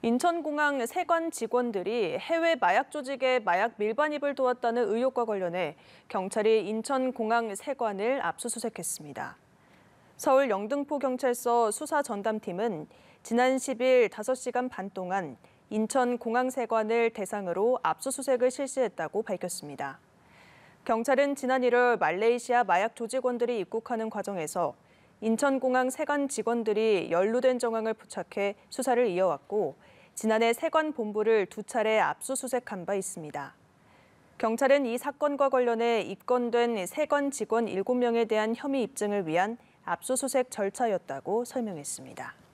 인천공항 세관 직원들이 해외 마약 조직의 마약 밀반입을 도왔다는 의혹과 관련해 경찰이 인천공항 세관을 압수수색했습니다. 서울 영등포경찰서 수사전담팀은 지난 10일 5시간 반 동안 인천공항 세관을 대상으로 압수수색을 실시했다고 밝혔습니다. 경찰은 지난 1월 말레이시아 마약 조직원들이 입국하는 과정에서 인천공항 세관 직원들이 연루된 정황을 포착해 수사를 이어왔고 지난해 세관 본부를 두 차례 압수수색한 바 있습니다. 경찰은 이 사건과 관련해 입건된 세관 직원 7명에 대한 혐의 입증을 위한 압수수색 절차였다고 설명했습니다.